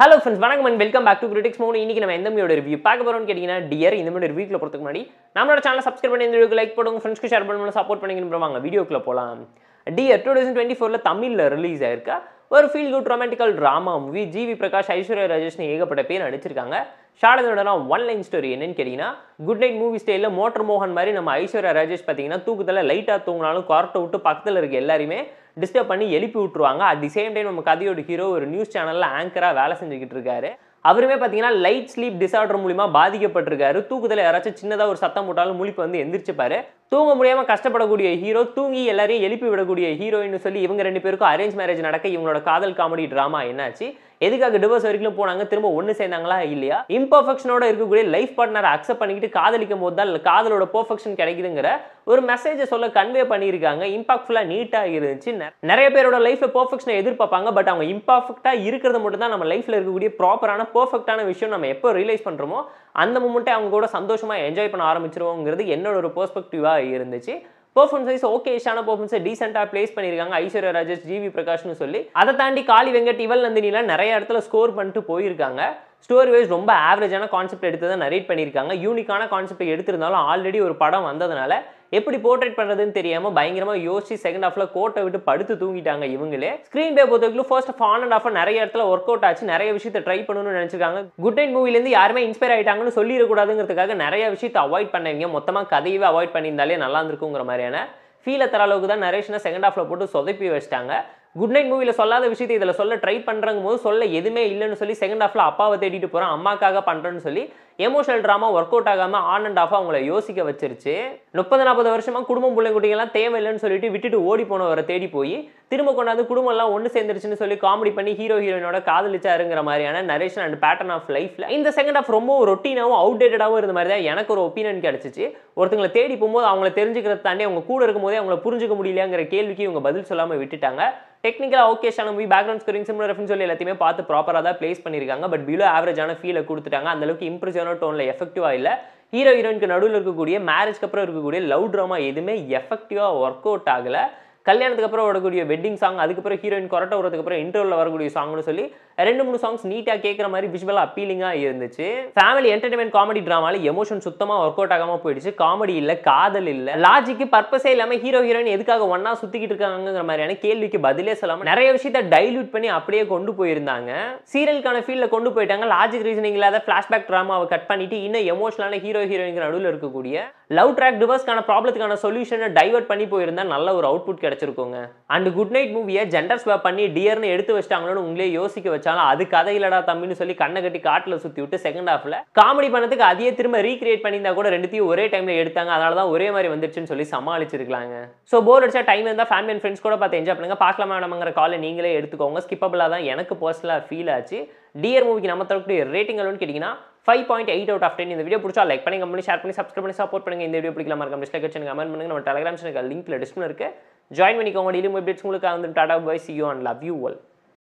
hello friends வணக்கம் and welcome back to critics மூணு இன்றைக்கி நம்ம எந்த மூவியோட ரிவ்யூ பார்க்க போகிறோம்னு கேட்டிங்கன்னா டியர் இந்த மாதிரி வீட்டில் போகிறதுக்கு முன்னாடி நம்மளோட சேனல் சப்ஸ்கிரைப் பண்ணி இந்த வீடியோக்கு லைக் போடுங்க ஃப்ரெண்ட்ஸ்க்கு ஷேர் பண்ணுவோம் சப்போர்ட் பண்ணிக்கணும் வாங்க வீடியோக்குள்ளே போகலாம் டியர் டூ தௌசண்ட் டுவெண்ட்டி ஃபோரில் தமிழில் ரிலீஸ் ஆயிருக்கா ஒரு feel good romantical drama movie GV Prakash Aishwarya ராஜேஷ்னு ஏகப்பட்ட பேர் நடிச்சிருக்காங்க ஷாரதோடனா ஒன் லைன் ஸ்டோரி என்னன்னு கேட்டிங்கன்னா குட் நைட் மூவி ஸ்டைலில் மோட்டர் மோகன் மாதிரி நம்ம ஐஸ்வர்யா ராஜேஷ் பார்த்தீங்கன்னா தூக்கத்தில் லைட்டாக தூங்கினாலும் குவார்ட்டை விட்டு பக்கத்தில் இருக்க எல்லாருமே டிஸ்டர்ப் பண்ணி எழுப்பி விட்டுருவாங்க அட் தி சேம் டைம் நம்ம கதையோட ஹீரோ ஒரு நியூஸ் சேனலில் ஆங்கராக வேலை செஞ்சுக்கிட்டு இருக்காரு அவருமே பார்த்தீங்கன்னா லைட் ஸ்லீப் டிசார்டர் மூலிமா பாதிக்கப்பட்டிருக்காரு தூக்கத்தில் யாராச்சும் சின்னதாக ஒரு சத்தம் போட்டாலும் முழிப்பு வந்து எந்திரிச்சுப்பாரு தூங்க முடியாமல் கஷ்டப்படக்கூடிய ஹீரோ தூங்கி எல்லாரையும் எழுப்பி விடக்கூடிய ஹீரோயின்னு சொல்லி இவங்க ரெண்டு பேருக்கும் அரேஞ்ச் மேரேஜ் நடக்க இவங்களோட காதல் காமெடி ட்ராமா என்னாச்சு எதுக்காக டிவோர்ஸ் வரைக்கும் போனாங்க திரும்ப ஒன்று சேர்ந்தாங்களா இல்லையா இம்பர்ஃபெக்ஷனோட இருக்கக்கூடிய லைஃப் பார்ட்னரை அக்செப்ட் பண்ணிக்கிட்டு காதலிக்கும் போது தான் காதலோட பர்ஃபெக்ஷன் கிடைக்குதுங்கிற ஒரு மெசேஜை சொல்ல கன்வே பண்ணியிருக்காங்க இம்பாக்ட்ஃபுல்லாக நீட்டாக இருந்துச்சு நிறைய பேரோட லைஃப்பில் பர்ஃபெக்ஷனை எதிர்பார்ப்பாங்க பட் அவங்க இம்பர்ஃபெக்டாக இருக்கிறது மட்டும் தான் நம்ம லைஃப்பில் இருக்கக்கூடிய ப்ராப்பரான பர்ஃபெக்டான விஷயம் நம்ம எப்போ ரியலைஸ் பண்ணுறோமோ அந்த மூமெண்ட்டை அவங்க கூட சந்தோஷமாக என்ஜாய் பண்ண ஆரம்பிச்சிருவோங்கிறது என்னோட ஒரு பெர்ஸ்பெக்டிவாக இருந்துச்சு பெர்ஃபார்மன்ஸ் வைஸ் ஓகே ஷான பெர்ஃபார்மன்ஸை டீசெண்டாக பிளேஸ் பண்ணியிருக்காங்க ஐஸ்வர்யா ராஜேஷ் ஜிவி பிரகாஷ்னு சொல்லி அதை தாண்டி காளி வெங்கட் இவல் நந்தினிலாம் நிறைய இடத்துல ஸ்கோர் பண்ணிட்டு போயிருக்காங்க ஸ்டோரி வைஸ் ரொம்ப ஆவரேஜான கான்செப்ட் எடுத்து தான் நரேட் பண்ணியிருக்காங்க யூனிக்கான கான்செப்ட் எடுத்திருந்தாலும் ஆல்ரெடி ஒரு படம் வந்ததுனால எப்படி போர்ட்ரேட் பண்ணுறதுன்னு தெரியாமல் பயங்கரமாக யோசிச்சு செகண்ட் ஹாஃபில் கோட்டை விட்டு படுத்து தூங்கிட்டாங்க இவங்களே ஸ்க்ரீன் பே வரைக்கும் first half on and off நிறைய இடத்துல ஒர்க் அவுட் ஆச்சு நிறைய விஷயத்தை ட்ரை பண்ணணும்னு நினச்சிருக்காங்க குட் நைட் மூவிலேருந்து யாருமே இன்ஸ்பயர் ஆகிட்டாங்கன்னு சொல்லிடக்கூடாதுங்கிறதுக்காக நிறைய விஷயத்தை அவாய்ட் பண்ணவங்க மொத்தமாக கதையவே அவாய்ட் பண்ணியிருந்தாலே நல்லா இருந்திருக்குங்கிற மாதிரியான ஃபீலை தர அளவுக்கு தான் நரேஷனை செகண்ட் ஹாஃபில் போட்டு சொதப்பி வச்சிட்டாங்க குட் நைட் மூவியில் சொல்லாத விஷயத்தை இதில் சொல்ல ட்ரை பண்ணுறங்க போது சொல்ல எதுவுமே இல்லைன்னு சொல்லி செகண்ட் ஆஃபில் அப்பாவை தேடிட்டு போகிறோம் அம்மாக்காக பண்ணுறேன்னு சொல்லி எமோஷனல் ட்ராமா ஒர்க் அவுட் ஆகாமல் ஆன் அண்ட் ஆஃபாக அவங்கள யோசிக்க வச்சிருச்சு முப்பது நாற்பது வருஷமாக குடும்பம் குட்டிங்கெல்லாம் தேவையில்லைன்னு சொல்லிட்டு விட்டுட்டு ஓடி போனவரை தேடி போய் திரும்ப கொண்டாந்து குடும்பம்லாம் ஒன்று சேர்ந்துருச்சுன்னு சொல்லி காமெடி பண்ணி ஹீரோ ஹீரோயினோட காதலிச்சாருங்கிற மாதிரியான நரேஷன் அண்ட் பேட்டர்ன் ஆஃப் லைஃப்பில் இந்த செகண்ட் ஆஃப் ரொம்ப ரொட்டீனாகவும் அவுடேட்டடாகவும் இருந்த மாதிரி தான் எனக்கு ஒரு ஒப்பீனியன் கிடச்சிச்சு ஒருத்தங்களை தேடி போகும்போது அவங்கள தெரிஞ்சுக்கிறத தாண்டி அவங்க கூட இருக்கும்போதே அவங்கள புரிஞ்சுக்க முடியலையாங்கிற கேள்விக்கு இவங்க பதில் சொல்லாமல் விட்டுட்டாங்க டெக்னிக்கலாக ஓகே ஷான movie background scoring similar reference சொல்லி எல்லாத்தையுமே பார்த்து ப்ராப்பராக தான் ப்ளேஸ் பண்ணியிருக்காங்க பட் பிலோ ஆவரேஜான ஃபீலை கொடுத்துட்டாங்க அந்தளவுக்கு இம்ப்ரெசிவான டோனில் எஃபெக்டிவாக இல்லை ஹீரோ ஹீரோயினுக்கு நடுவில் இருக்கக்கூடிய மேரேஜ்க்கு அப்புறம் இருக்கக்கூடிய லவ் ட்ராமா எதுவுமே எஃபெக்டிவாக ஒர்க் அவுட் ஆகலை கல்யாணத்துக்கு அப்புறம் வரக்கூடிய வெட்டிங் சாங் அதுக்கப்புறம் ஹீரோயின் கொரட்டை வரதுக்கு அப்புறம் இன்டர்வலில் வரக்கூடிய சாங்னு சொல்லி ரெண்டு மூணு சாங்ஸ் நீட்டாக கேட்குற மாதிரி விஷுவலாக அப்பீலிங்காக இருந்துச்சு ஃபேமிலி என்டர்டைன்மெண்ட் காமெடி ட்ராமாவில் எமோஷன் சுத்தமாக ஒர்க் அவுட் ஆகாமல் போயிடுச்சு காமெடி இல்லை காதல் இல்லை லாஜிக்கு பர்பஸே இல்லாமல் ஹீரோ ஹீரோயின் எதுக்காக ஒன்னா சுற்றிக்கிட்டு இருக்காங்கிற மாதிரியான கேள்விக்கு பதிலே சொல்லாமல் நிறைய விஷயத்த டைல்யூட் பண்ணி அப்படியே கொண்டு போயிருந்தாங்க சீரியலுக்கான ஃபீல்டில் கொண்டு போயிட்டாங்க லாஜிக் ரீசனிங் இல்லாத ஃப்ளாஷ்பேக் ட்ராமாவை கட் பண்ணிட்டு இன்னும் எமோஷனலான ஹீரோ ஹீரோயின்கிற நடுவில் இருக்கக்கூடிய லவ் ட்ராக் டிவர்ஸ்க்கான ப்ராப்ளத்துக்கான சொல்யூஷனை டைவர்ட் பண்ணி போயிருந்தா நல்ல ஒரு அவுட்புட் கிடைச்சிருக்கோங்க அண்ட் குட் நைட் மூவியை ஜெண்டர் ஸ்வாப் பண்ணி டியர்னு எடுத்து வச்சிட்டாங்களோன்னு உங்களே யோசிக்க வச்சாலும் அது கதை இல்லடா தம்பின்னு சொல்லி கண்ணை கட்டி காட்டில் சுற்றி விட்டு செகண்ட் ஹாஃபில் காமெடி பண்ணதுக்கு அதையே திரும்ப ரீக்ரியேட் பண்ணியிருந்தா கூட ரெண்டுத்தையும் ஒரே டைமில் எடுத்தாங்க அதனால தான் ஒரே மாதிரி வந்துருச்சுன்னு சொல்லி சமாளிச்சிருக்கலாங்க ஸோ போர் அடிச்சா டைம் இருந்தால் ஃபேமிலி அண்ட் ஃப்ரெண்ட்ஸ் கூட பார்த்து என்ஜாய் பண்ணுங்க பார்க்கலாம் நம்மங்கிற காலை நீங்களே எடுத்துக்கோங்க ஸ்கிப்பபிளாக தான் எனக்கு பர்சனலாக ஃபீல் ஆச்சு டியர் மூவிக்கு நம்ம தரக்கூடிய ரேட்டிங் அளவுன்னு கேட்டிங்கன்னா five point eight out of ten இந்த வீடியோ பிடிச்சா லைக் பண்ணி கம்பெனி ஷேர் பண்ணி சப்ஸ்கிரைப் பண்ணி சப்போர்ட் பண்ணுங்க இந்த வீடியோ பிடிக்கலாமா இருக்கும் டிஸ்லைக் கமெண்ட் பண்ணுங்க நம்ம டெலிகிராம் சேனல் லிங்க்ல டிஸ்பிளே இருக்குது ஜாயின் பண்ணிக்கோங்க டெய்லியும் மொபைல் உங்களுக்கு வந்து tata bye see you and love you ஒல்